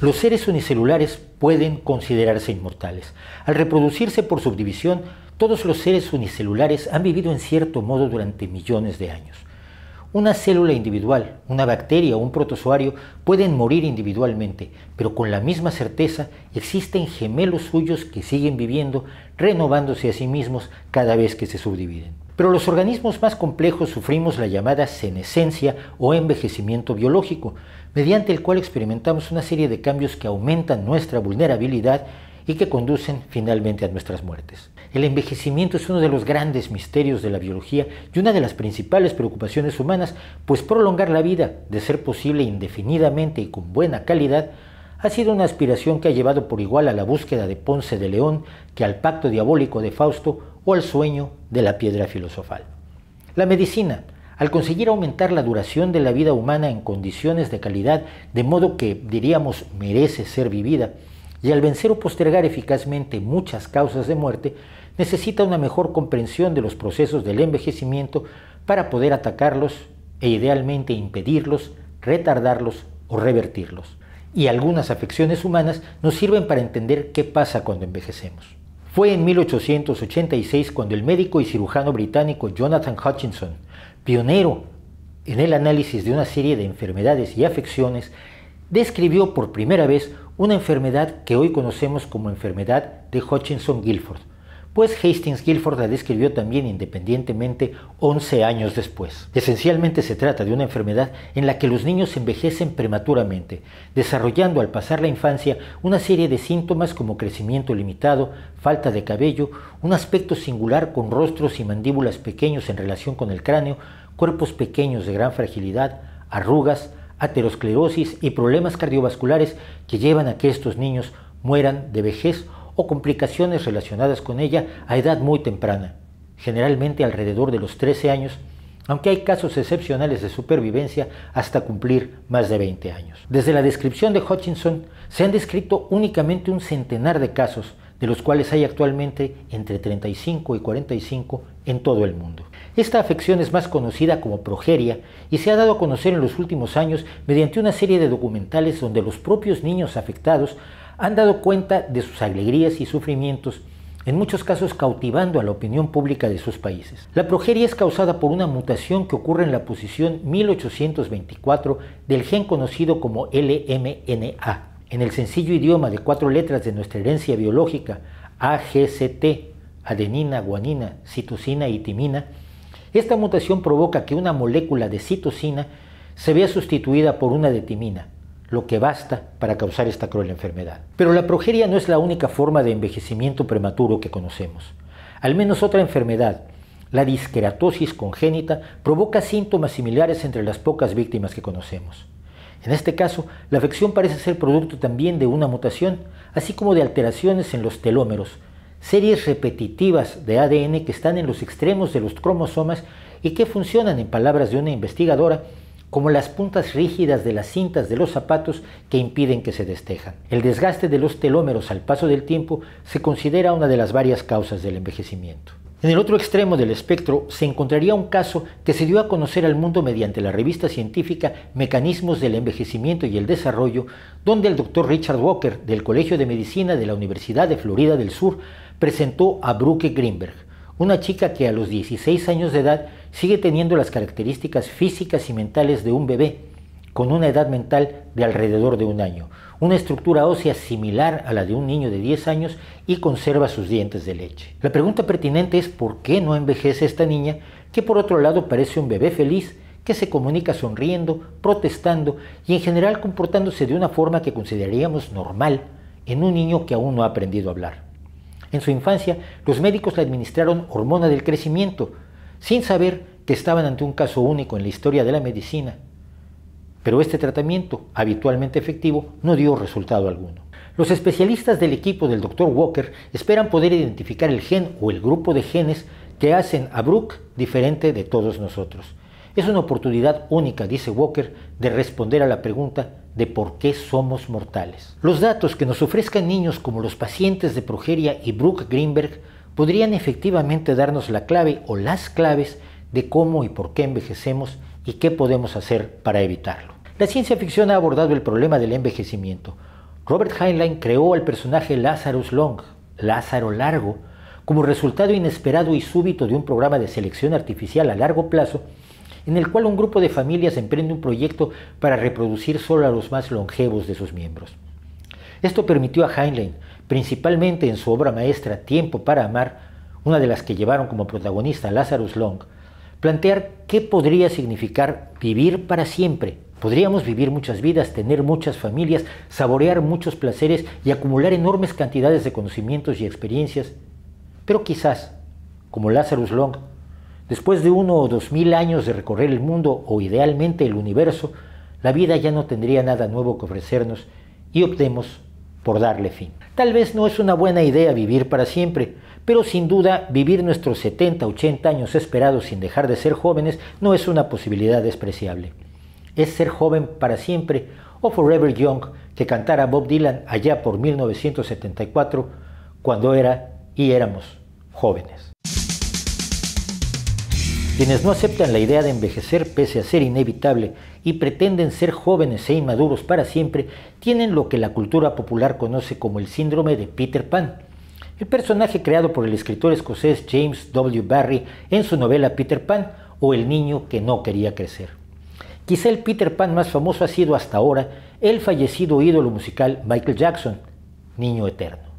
Los seres unicelulares pueden considerarse inmortales. Al reproducirse por subdivisión, todos los seres unicelulares han vivido en cierto modo durante millones de años. Una célula individual, una bacteria o un protozoario pueden morir individualmente, pero con la misma certeza existen gemelos suyos que siguen viviendo, renovándose a sí mismos cada vez que se subdividen. Pero los organismos más complejos sufrimos la llamada senescencia o envejecimiento biológico, mediante el cual experimentamos una serie de cambios que aumentan nuestra vulnerabilidad y que conducen finalmente a nuestras muertes. El envejecimiento es uno de los grandes misterios de la biología y una de las principales preocupaciones humanas, pues prolongar la vida, de ser posible indefinidamente y con buena calidad, ha sido una aspiración que ha llevado por igual a la búsqueda de Ponce de León que al pacto diabólico de Fausto o al sueño de la piedra filosofal. La medicina, al conseguir aumentar la duración de la vida humana en condiciones de calidad, de modo que, diríamos, merece ser vivida, y al vencer o postergar eficazmente muchas causas de muerte, necesita una mejor comprensión de los procesos del envejecimiento para poder atacarlos e idealmente impedirlos, retardarlos o revertirlos. Y algunas afecciones humanas nos sirven para entender qué pasa cuando envejecemos. Fue en 1886 cuando el médico y cirujano británico Jonathan Hutchinson, pionero en el análisis de una serie de enfermedades y afecciones, describió por primera vez una enfermedad que hoy conocemos como enfermedad de Hutchinson-Gilford, pues Hastings Guilford la describió también independientemente 11 años después. Esencialmente se trata de una enfermedad en la que los niños envejecen prematuramente, desarrollando al pasar la infancia una serie de síntomas como crecimiento limitado, falta de cabello, un aspecto singular con rostros y mandíbulas pequeños en relación con el cráneo, cuerpos pequeños de gran fragilidad, arrugas, aterosclerosis y problemas cardiovasculares que llevan a que estos niños mueran de vejez complicaciones relacionadas con ella a edad muy temprana, generalmente alrededor de los 13 años, aunque hay casos excepcionales de supervivencia hasta cumplir más de 20 años. Desde la descripción de Hutchinson se han descrito únicamente un centenar de casos, de los cuales hay actualmente entre 35 y 45 en todo el mundo. Esta afección es más conocida como progeria y se ha dado a conocer en los últimos años mediante una serie de documentales donde los propios niños afectados han dado cuenta de sus alegrías y sufrimientos, en muchos casos cautivando a la opinión pública de sus países. La progeria es causada por una mutación que ocurre en la posición 1824 del gen conocido como LMNA. En el sencillo idioma de cuatro letras de nuestra herencia biológica, AGCT, adenina, guanina, citosina y timina, esta mutación provoca que una molécula de citosina se vea sustituida por una de timina, lo que basta para causar esta cruel enfermedad. Pero la progeria no es la única forma de envejecimiento prematuro que conocemos. Al menos otra enfermedad, la disqueratosis congénita, provoca síntomas similares entre las pocas víctimas que conocemos. En este caso, la afección parece ser producto también de una mutación, así como de alteraciones en los telómeros, series repetitivas de ADN que están en los extremos de los cromosomas y que funcionan, en palabras de una investigadora, como las puntas rígidas de las cintas de los zapatos que impiden que se destejan. El desgaste de los telómeros al paso del tiempo se considera una de las varias causas del envejecimiento. En el otro extremo del espectro se encontraría un caso que se dio a conocer al mundo mediante la revista científica Mecanismos del Envejecimiento y el Desarrollo, donde el doctor Richard Walker del Colegio de Medicina de la Universidad de Florida del Sur presentó a Brooke Greenberg, una chica que a los 16 años de edad sigue teniendo las características físicas y mentales de un bebé, con una edad mental de alrededor de un año, una estructura ósea similar a la de un niño de 10 años y conserva sus dientes de leche. La pregunta pertinente es por qué no envejece esta niña, que por otro lado parece un bebé feliz, que se comunica sonriendo, protestando y en general comportándose de una forma que consideraríamos normal en un niño que aún no ha aprendido a hablar. En su infancia, los médicos le administraron hormona del crecimiento, sin saber que estaban ante un caso único en la historia de la medicina. Pero este tratamiento, habitualmente efectivo, no dio resultado alguno. Los especialistas del equipo del Dr. Walker esperan poder identificar el gen o el grupo de genes que hacen a Brooke diferente de todos nosotros. Es una oportunidad única, dice Walker, de responder a la pregunta de por qué somos mortales. Los datos que nos ofrezcan niños como los pacientes de Progeria y Brooke Greenberg podrían efectivamente darnos la clave o las claves de cómo y por qué envejecemos y qué podemos hacer para evitarlo. La ciencia ficción ha abordado el problema del envejecimiento. Robert Heinlein creó al personaje Lazarus Long, Lázaro Largo, como resultado inesperado y súbito de un programa de selección artificial a largo plazo en el cual un grupo de familias emprende un proyecto para reproducir solo a los más longevos de sus miembros. Esto permitió a Heinlein, principalmente en su obra maestra Tiempo para Amar, una de las que llevaron como protagonista a Lazarus Long, plantear qué podría significar vivir para siempre. Podríamos vivir muchas vidas, tener muchas familias, saborear muchos placeres y acumular enormes cantidades de conocimientos y experiencias, pero quizás, como Lazarus Long, Después de uno o dos mil años de recorrer el mundo o idealmente el universo, la vida ya no tendría nada nuevo que ofrecernos y optemos por darle fin. Tal vez no es una buena idea vivir para siempre, pero sin duda vivir nuestros 70, 80 años esperados sin dejar de ser jóvenes no es una posibilidad despreciable. Es ser joven para siempre o Forever Young que cantara Bob Dylan allá por 1974 cuando era y éramos jóvenes. Quienes no aceptan la idea de envejecer pese a ser inevitable y pretenden ser jóvenes e inmaduros para siempre, tienen lo que la cultura popular conoce como el síndrome de Peter Pan. El personaje creado por el escritor escocés James W. Barry en su novela Peter Pan o El niño que no quería crecer. Quizá el Peter Pan más famoso ha sido hasta ahora el fallecido ídolo musical Michael Jackson, Niño Eterno.